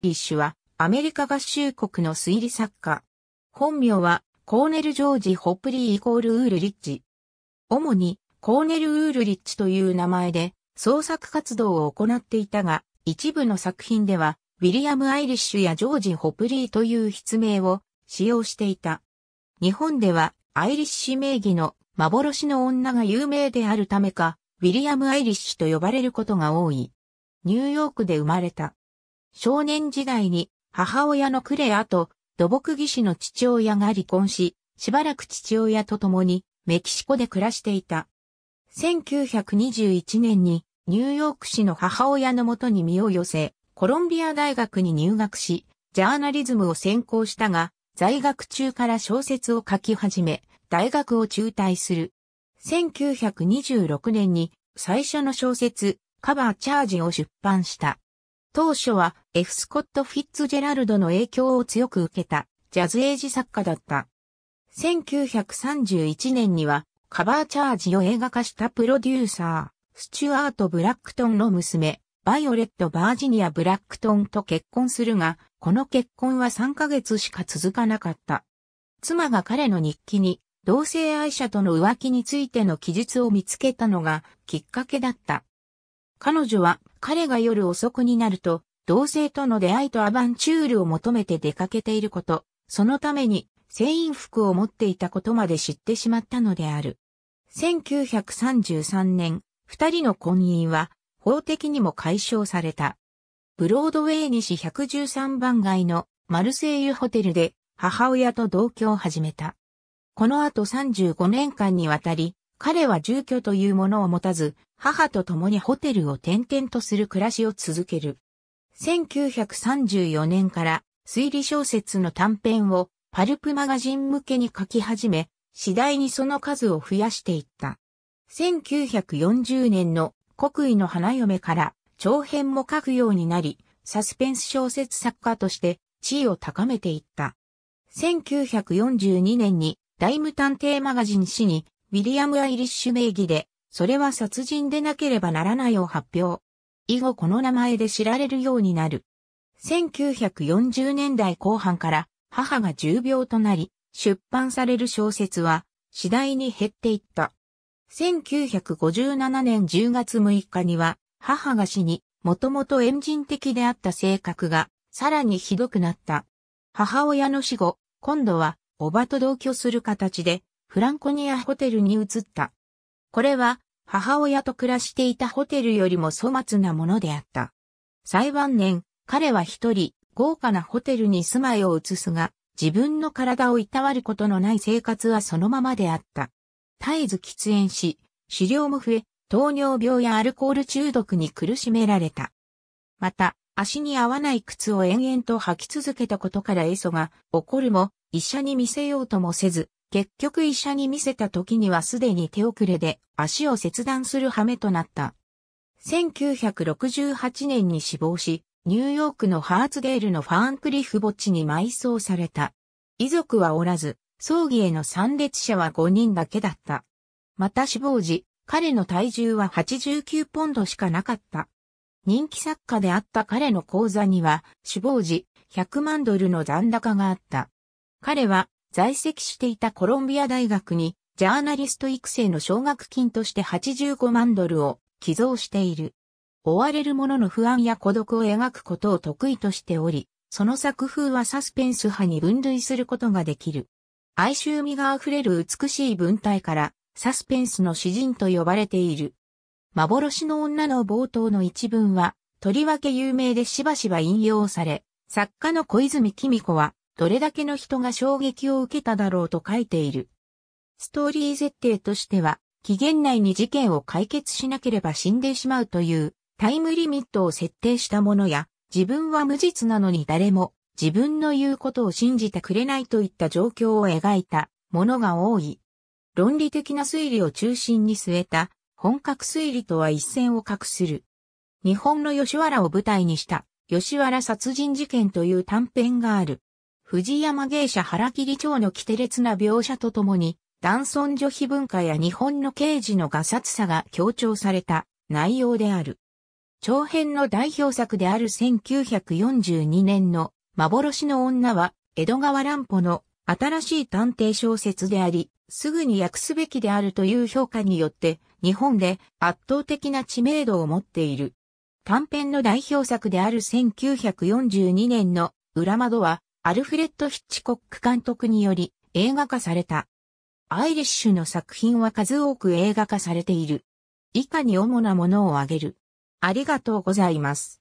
リッシュはアメリカ合衆国の推理作家。本名はコーネル・ジョージ・ホップリーイコール・ウールリッチ。主にコーネル・ウールリッチという名前で創作活動を行っていたが、一部の作品ではウィリアム・アイリッシュやジョージ・ホプリーという筆名を使用していた。日本ではアイリッシュ名義の幻の女が有名であるためか、ウィリアム・アイリッシュと呼ばれることが多い。ニューヨークで生まれた。少年時代に母親のクレアと土木技師の父親が離婚し、しばらく父親と共にメキシコで暮らしていた。1921年にニューヨーク市の母親のもとに身を寄せ、コロンビア大学に入学し、ジャーナリズムを専攻したが、在学中から小説を書き始め、大学を中退する。1926年に最初の小説、カバーチャージを出版した。当初は F. スコット・フィッツジェラルドの影響を強く受けたジャズエイジ作家だった。1931年にはカバーチャージを映画化したプロデューサー、スチュアート・ブラックトンの娘、バイオレット・バージニア・ブラックトンと結婚するが、この結婚は3ヶ月しか続かなかった。妻が彼の日記に同性愛者との浮気についての記述を見つけたのがきっかけだった。彼女は彼が夜遅くになると、同性との出会いとアバンチュールを求めて出かけていること、そのために、船員服を持っていたことまで知ってしまったのである。1933年、二人の婚姻は、法的にも解消された。ブロードウェイ西113番街のマルセイユホテルで母親と同居を始めた。この後35年間にわたり彼は住居というものを持たず、母と共にホテルを転々とする暮らしを続ける。1934年から推理小説の短編をパルプマガジン向けに書き始め、次第にその数を増やしていった。1940年の国威の花嫁から長編も書くようになり、サスペンス小説作家として地位を高めていった。1942年に大無探偵マガジン誌にウィリアム・アイリッシュ名義で、それは殺人でなければならないを発表。以後この名前で知られるようになる。1940年代後半から母が重病となり、出版される小説は次第に減っていった。1957年10月6日には母が死に、もともと遠人的であった性格がさらにひどくなった。母親の死後、今度はおばと同居する形でフランコニアホテルに移った。これは、母親と暮らしていたホテルよりも粗末なものであった。最晩年、彼は一人、豪華なホテルに住まいを移すが、自分の体をいたわることのない生活はそのままであった。絶えず喫煙し、狩猟も増え、糖尿病やアルコール中毒に苦しめられた。また、足に合わない靴を延々と履き続けたことからエソが怒るも、医者に見せようともせず、結局医者に見せた時にはすでに手遅れで足を切断する羽目となった。1968年に死亡し、ニューヨークのハーツデールのファンクリフ墓地に埋葬された。遺族はおらず、葬儀への参列者は5人だけだった。また死亡時、彼の体重は89ポンドしかなかった。人気作家であった彼の口座には、死亡時、100万ドルの残高があった。彼は、在籍していたコロンビア大学に、ジャーナリスト育成の奨学金として85万ドルを寄贈している。追われる者の不安や孤独を描くことを得意としており、その作風はサスペンス派に分類することができる。哀愁味が溢れる美しい文体から、サスペンスの詩人と呼ばれている。幻の女の冒頭の一文は、とりわけ有名でしばしば引用され、作家の小泉紀美子は、どれだけの人が衝撃を受けただろうと書いている。ストーリー設定としては、期限内に事件を解決しなければ死んでしまうというタイムリミットを設定したものや、自分は無実なのに誰も自分の言うことを信じてくれないといった状況を描いたものが多い。論理的な推理を中心に据えた本格推理とは一線を画する。日本の吉原を舞台にした吉原殺人事件という短編がある。藤山芸者原切町の奇烈な描写とともに、男尊女卑文化や日本の刑事のガサツさが強調された内容である。長編の代表作である1942年の幻の女は、江戸川乱歩の新しい探偵小説であり、すぐに訳すべきであるという評価によって、日本で圧倒的な知名度を持っている。短編の代表作である1942年の裏窓は、アルフレッド・ヒッチコック監督により映画化された。アイリッシュの作品は数多く映画化されている。以下に主なものを挙げる。ありがとうございます。